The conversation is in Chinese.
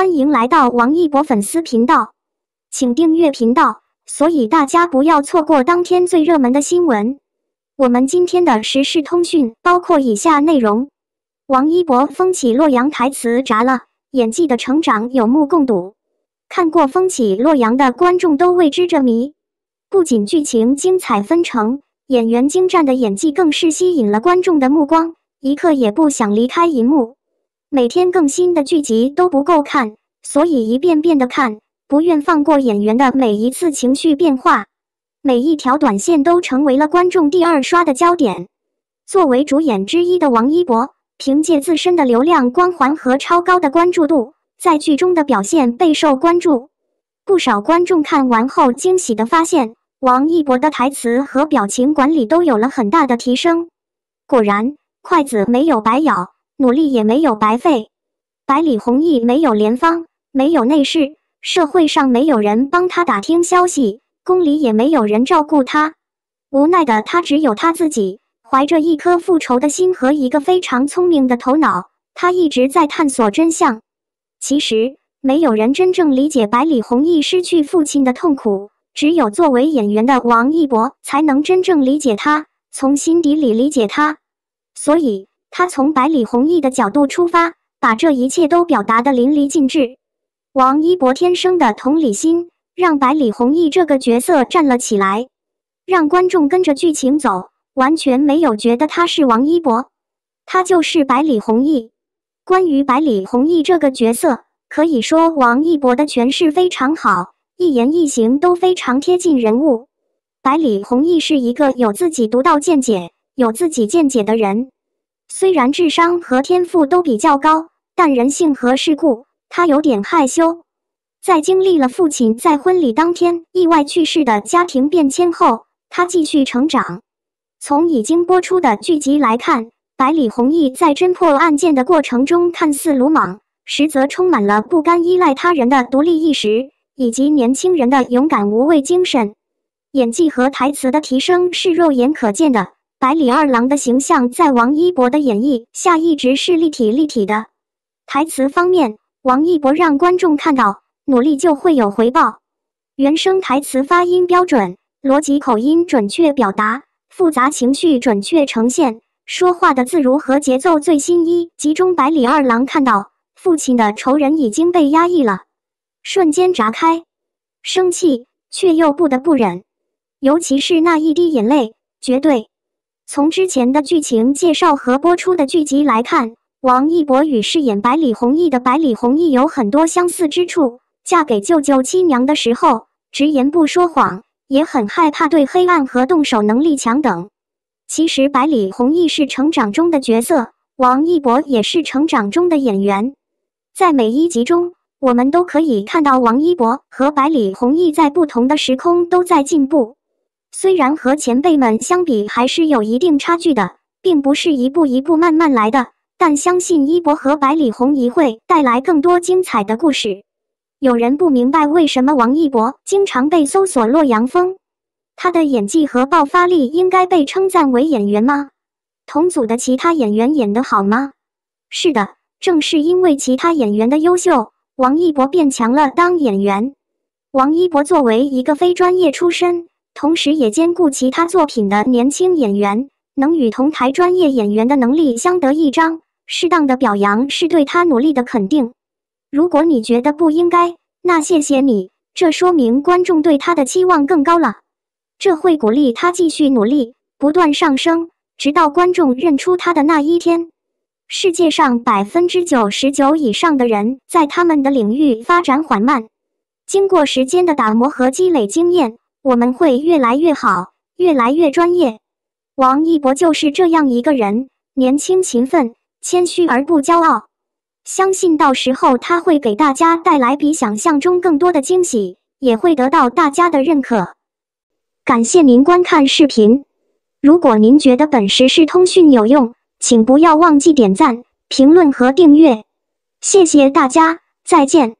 欢迎来到王一博粉丝频道，请订阅频道，所以大家不要错过当天最热门的新闻。我们今天的时事通讯包括以下内容：王一博《风起洛阳》台词炸了，演技的成长有目共睹。看过《风起洛阳》的观众都为之着迷，不仅剧情精彩纷呈，演员精湛的演技更是吸引了观众的目光，一刻也不想离开荧幕。每天更新的剧集都不够看，所以一遍遍的看，不愿放过演员的每一次情绪变化。每一条短线都成为了观众第二刷的焦点。作为主演之一的王一博，凭借自身的流量光环和超高的关注度，在剧中的表现备受关注。不少观众看完后惊喜的发现，王一博的台词和表情管理都有了很大的提升。果然，筷子没有白咬。努力也没有白费。百里弘毅没有联方，没有内侍，社会上没有人帮他打听消息，宫里也没有人照顾他。无奈的他只有他自己，怀着一颗复仇的心和一个非常聪明的头脑，他一直在探索真相。其实没有人真正理解百里弘毅失去父亲的痛苦，只有作为演员的王一博才能真正理解他，从心底里理解他。所以。他从百里弘毅的角度出发，把这一切都表达得淋漓尽致。王一博天生的同理心，让百里弘毅这个角色站了起来，让观众跟着剧情走，完全没有觉得他是王一博，他就是百里弘毅。关于百里弘毅这个角色，可以说王一博的诠释非常好，一言一行都非常贴近人物。百里弘毅是一个有自己独到见解、有自己见解的人。虽然智商和天赋都比较高，但人性和世故，他有点害羞。在经历了父亲在婚礼当天意外去世的家庭变迁后，他继续成长。从已经播出的剧集来看，百里弘毅在侦破案件的过程中，看似鲁莽，实则充满了不甘依赖他人的独立意识，以及年轻人的勇敢无畏精神。演技和台词的提升是肉眼可见的。百里二郎的形象在王一博的演绎下一直是立体立体的。台词方面，王一博让观众看到努力就会有回报。原声台词发音标准，逻辑口音准确表达，复杂情绪准确呈现，说话的自如和节奏最新一集中，百里二郎看到父亲的仇人已经被压抑了，瞬间炸开，生气却又不得不忍，尤其是那一滴眼泪，绝对。从之前的剧情介绍和播出的剧集来看，王一博与饰演百里弘毅的百里弘毅有很多相似之处：嫁给舅舅七娘的时候，直言不说谎，也很害怕对黑暗和动手能力强等。其实，百里弘毅是成长中的角色，王一博也是成长中的演员。在每一集中，我们都可以看到王一博和百里弘毅在不同的时空都在进步。虽然和前辈们相比还是有一定差距的，并不是一步一步慢慢来的，但相信一博和百里红一会带来更多精彩的故事。有人不明白为什么王一博经常被搜索洛阳风，他的演技和爆发力应该被称赞为演员吗？同组的其他演员演得好吗？是的，正是因为其他演员的优秀，王一博变强了当演员。王一博作为一个非专业出身。同时，也兼顾其他作品的年轻演员，能与同台专业演员的能力相得益彰，适当的表扬是对他努力的肯定。如果你觉得不应该，那谢谢你，这说明观众对他的期望更高了。这会鼓励他继续努力，不断上升，直到观众认出他的那一天。世界上百分之九十九以上的人，在他们的领域发展缓慢，经过时间的打磨和积累经验。我们会越来越好，越来越专业。王一博就是这样一个人，年轻、勤奋、谦虚而不骄傲。相信到时候他会给大家带来比想象中更多的惊喜，也会得到大家的认可。感谢您观看视频。如果您觉得本实时通讯有用，请不要忘记点赞、评论和订阅。谢谢大家，再见。